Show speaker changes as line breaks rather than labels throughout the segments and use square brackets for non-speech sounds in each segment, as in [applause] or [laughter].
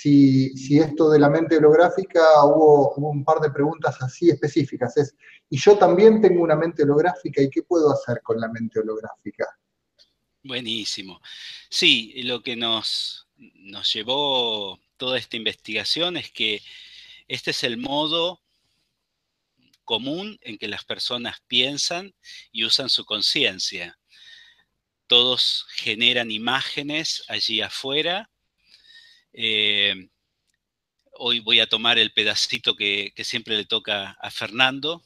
si, esto de la mente holográfica hubo, un par de preguntas así específicas. Es, y yo también tengo una mente holográfica, ¿y qué puedo hacer con la mente holográfica? Buenísimo. Sí, lo que nos llevó toda esta investigación es que este es el modo común en que las personas piensan y usan su conciencia. Todos generan imágenes allí afuera eh, hoy voy a tomar el pedacito que, siempre le toca a Fernando.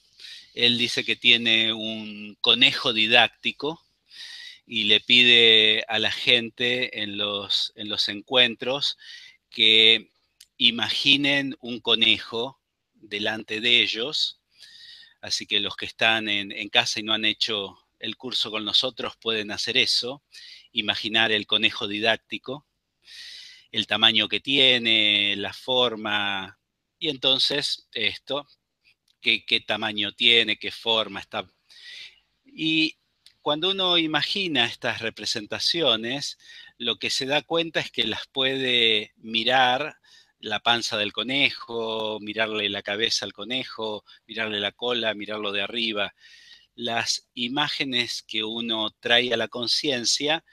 Él dice que tiene un conejo didáctico y le pide a la gente en los, encuentros que imaginen un conejo delante de ellos. Así que los que están en casa y no han hecho el curso con nosotros pueden hacer eso, imaginar el conejo didáctico el tamaño que tiene, la forma, y entonces esto, qué, qué tamaño tiene, qué forma está. Y cuando uno imagina estas representaciones, lo que se da cuenta es que las puede mirar la panza del conejo, mirarle la cabeza al conejo, mirarle la cola, mirarlo de arriba. Las imágenes que uno trae a la conciencia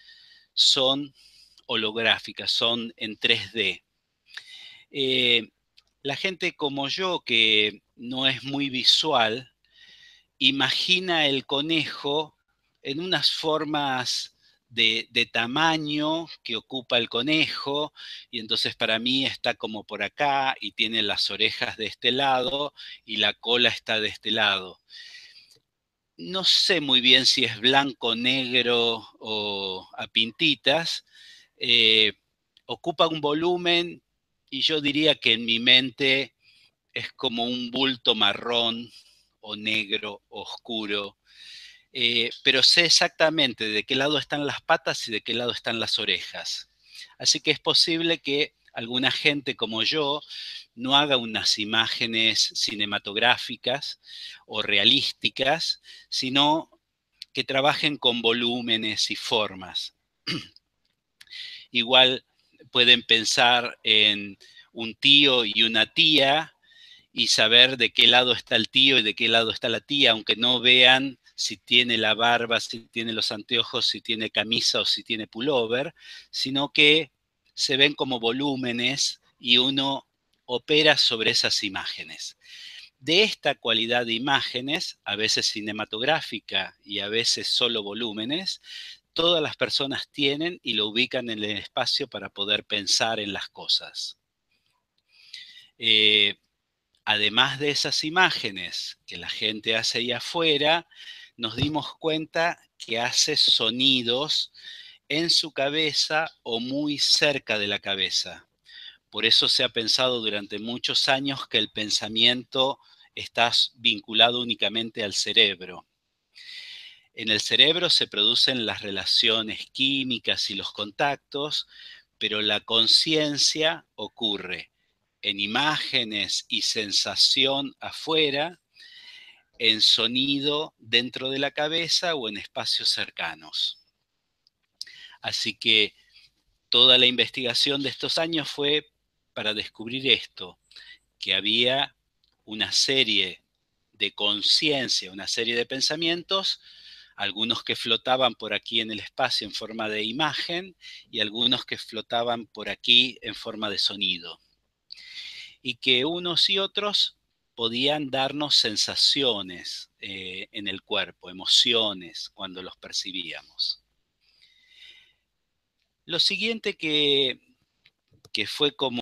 son holográficas, son en 3D. Eh, la gente como yo, que no es muy visual, imagina el conejo en unas formas de, de, tamaño que ocupa el conejo, y entonces para mí está como por acá y tiene las orejas de este lado y la cola está de este lado. No sé muy bien si es blanco, negro o a pintitas, eh, ocupa un volumen y yo diría que en mi mente es como un bulto marrón o negro, oscuro, eh, pero sé exactamente de qué lado están las patas y de qué lado están las orejas. Así que es posible que alguna gente como yo no haga unas imágenes cinematográficas o realísticas, sino que trabajen con volúmenes y formas. [clears throat] igual pueden pensar en un tío y una tía y saber de qué lado está el tío y de qué lado está la tía, aunque no vean si tiene la barba, si tiene los anteojos, si tiene camisa o si tiene pullover, sino que se ven como volúmenes y uno opera sobre esas imágenes. De esta cualidad de imágenes, a veces cinematográfica y a veces solo volúmenes, todas las personas tienen y lo ubican en el espacio para poder pensar en las cosas. Eh, además de esas imágenes que la gente hace ahí afuera, nos dimos cuenta que hace sonidos en su cabeza o muy cerca de la cabeza. Por eso se ha pensado durante muchos años que el pensamiento está vinculado únicamente al cerebro. En el cerebro se producen las relaciones químicas y los contactos, pero la conciencia ocurre en imágenes y sensación afuera, en sonido dentro de la cabeza o en espacios cercanos. Así que toda la investigación de estos años fue para descubrir esto, que había una serie de conciencia, una serie de pensamientos algunos que flotaban por aquí en el espacio en forma de imagen y algunos que flotaban por aquí en forma de sonido. Y que unos y otros podían darnos sensaciones eh, en el cuerpo, emociones cuando los percibíamos. Lo siguiente que fue como